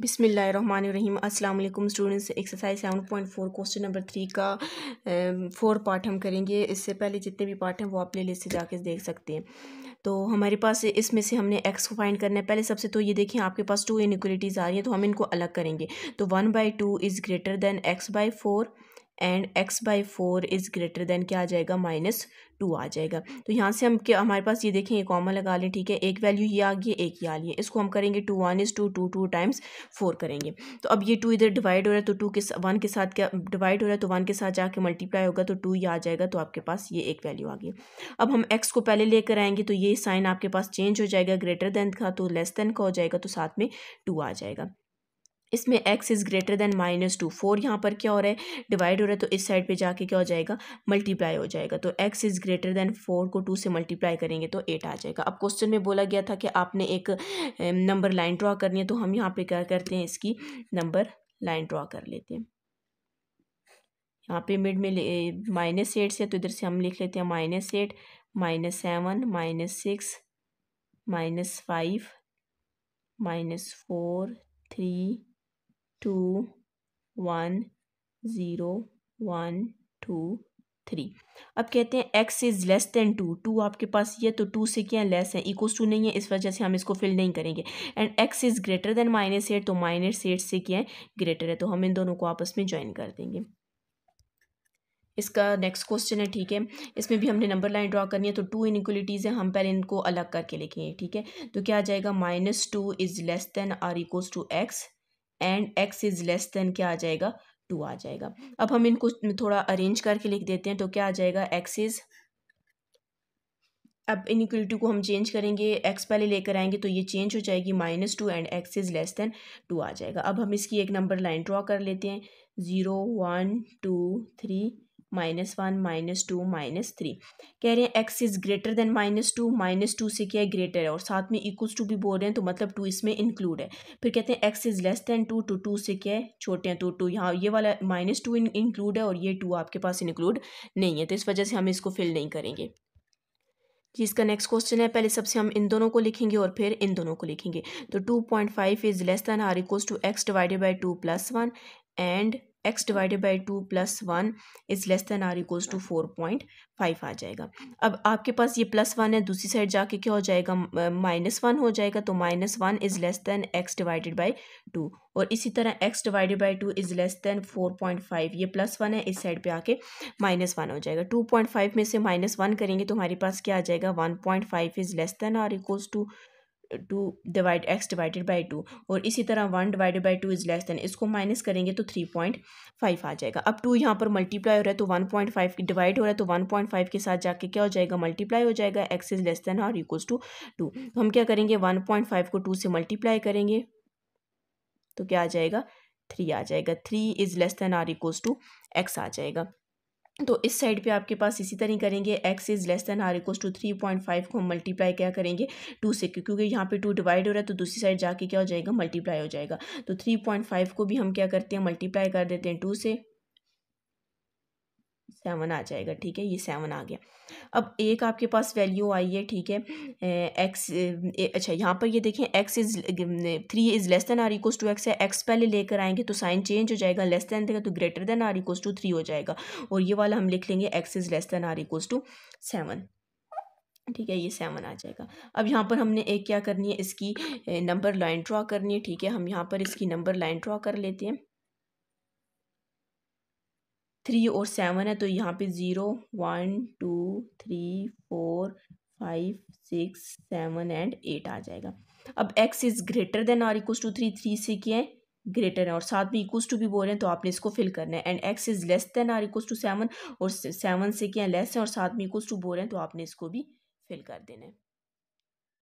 बिसमीम अल्लाम students exercise seven point four question number three का फोर पार्ट हम करेंगे इससे पहले जितने भी पार्ट हैं वो आप प्ले लिस्ट से जाके देख सकते हैं तो हमारे पास इसमें से हमने एक्स को फाइंड करना है पहले सबसे तो ये देखें आपके पास टू इनिक्वलिटीज़ आ रही हैं तो हम इनको अलग करेंगे तो one by two is greater than x by four and x by four is greater than क्या आ जाएगा माइनस टू आ जाएगा तो यहाँ से हम के हमारे पास ये देखें ये कॉमन लगा लें ठीक है एक वैल्यू ये आ गई एक ये आ लिए इसको हम करेंगे two one is two two two times four करेंगे तो अब ये टू इधर डिवाइड हो रहा है तो टू के वन के साथ क्या डिवाइड हो रहा है तो वन के साथ जाके मल्टीप्लाई होगा तो टू ये आ जाएगा तो आपके पास ये एक वैल्यू आ गई अब हम एक्स को पहले लेकर आएंगे तो ये साइन आपके पास चेंज हो जाएगा ग्रेटर देन का तो लेस देन का हो जाएगा तो साथ में टू आ जाएगा इसमें x is greater than minus two four यहाँ पर क्या हो रहा है डिवाइड हो रहा है तो इस साइड पे जाके क्या हो जाएगा मल्टीप्लाई हो जाएगा तो x is greater than four को टू से मल्टीप्लाई करेंगे तो एट आ जाएगा अब क्वेश्चन में बोला गया था कि आपने एक नंबर लाइन ड्रॉ करनी है तो हम यहाँ पे क्या करते हैं इसकी नंबर लाइन ड्रॉ कर लेते हैं यहाँ पे मिड में माइनस एट से तो इधर से हम लिख लेते हैं minus eight minus seven minus six minus five minus four three two one zero one two three अब कहते हैं x is less than two two आपके पास ये तो टू से क्या लेस है इक्व टू नहीं है इस वजह से हम इसको फिल नहीं करेंगे and x is greater than minus eight तो माइनस एट से क्या है ग्रेटर है तो हम इन दोनों को आपस में ज्वाइन कर देंगे इसका नेक्स्ट क्वेश्चन है ठीक है इसमें भी हमने नंबर लाइन ड्रा करनी है तो टू इनक्वलिटीज़ हैं हम पहले इनको अलग करके लिखेंगे ठीक है तो क्या आ जाएगा minus two is less than or equal to x and x is less than क्या आ जाएगा टू आ जाएगा अब हम इनको थोड़ा अरेंज करके लिख देते हैं तो क्या आ जाएगा एक्स इज़ अब इन इक्वलिटी को हम चेंज करेंगे एक्स पहले लेकर आएंगे तो ये चेंज हो जाएगी minus two and x is less than two आ जाएगा अब हम इसकी एक नंबर लाइन ड्रॉ कर लेते हैं zero one two three minus one minus two minus three कह रहे हैं x is greater than minus two minus two से क्या है ग्रेटर है और साथ में इक्वल्स टू भी बोल रहे हैं तो मतलब टू इसमें इंक्लूड है फिर कहते हैं x is less than two two two से क्या है छोटे हैं तो टू यहाँ ये वाला माइनस टू इंक्लूड है और ये टू आपके पास इंक्लूड नहीं है तो इस वजह से हम इसको फिल नहीं करेंगे जिसका नेक्स्ट क्वेश्चन है पहले सबसे हम इन दोनों को लिखेंगे और फिर इन दोनों को लिखेंगे तो two point five is less than or equals to x divided by two plus one and x divided by two plus one is less than or equals to four point five आ जाएगा अब आपके पास ये plus one है दूसरी side जाके क्या हो जाएगा माइनस वन हो जाएगा तो minus one is less than x divided by two और इसी तरह x divided by two is less than four point five ये प्लस वन है इस साइड पे आके माइनस वन हो जाएगा टू पॉइंट फाइव में से माइनस वन करेंगे तो हमारे पास क्या आ जाएगा one point five is less than or equals to two divide x divided by two और इसी तरह one divided by two is less than इसको माइनस करेंगे तो थ्री पॉइंट फाइव आ जाएगा अब टू यहाँ पर मल्टीप्लाई हो रहा है तो वन पॉइंट फाइव डिवाइड हो रहा है तो वन पॉइंट फाइव के साथ जाके क्या हो जाएगा मल्टीप्लाई हो जाएगा एक्स इज़ लेस देन और इक्वल्स टू टू तो हम क्या करेंगे वन पॉइंट फाइव को टू से मल्टीप्लाई करेंगे तो क्या आ जाएगा थ्री आ जाएगा three is less than or equals to x आ जाएगा तो इस साइड पे आपके पास इसी तरह करेंगे x is less than or equals to three point five को मल्टीप्लाई क्या करेंगे टू से क्योंकि यहाँ पे टू डिवाइड हो रहा है तो दूसरी साइड जाके क्या हो जाएगा मल्टीप्लाई हो जाएगा तो थ्री पॉइंट फाइव को भी हम क्या करते हैं मल्टीप्लाई कर देते हैं टू से सेवन आ जाएगा ठीक है ये सेवन आ गया अब एक आपके पास वैल्यू आई है ठीक है एक्स अच्छा यहाँ पर ये देखें x is three is less than or equals to x है एक्स पहले लेकर आएंगे तो साइन चेंज हो जाएगा लेस देन देगा तो greater than or equals to three हो जाएगा और ये वाला हम लिख लेंगे x is less than or equals to seven ठीक है ये सेवन आ जाएगा अब यहाँ पर हमने एक क्या करनी है इसकी नंबर लाइन ड्रा करनी है ठीक है हम यहाँ पर इसकी नंबर लाइन ड्रा कर लेते हैं थ्री और सेवन है तो यहाँ पे zero one two three four five six seven and eight आ जाएगा अब x is greater than or equal to three three से किया है ग्रेटर है और साथ में इक्व टू भी बोल रहे हैं तो आपने इसको फिल करना है and x is less than or equal to seven और सेवन से क्या लेस है और साथ में इक्व टू बोल रहे हैं तो आपने इसको भी फिल कर देना है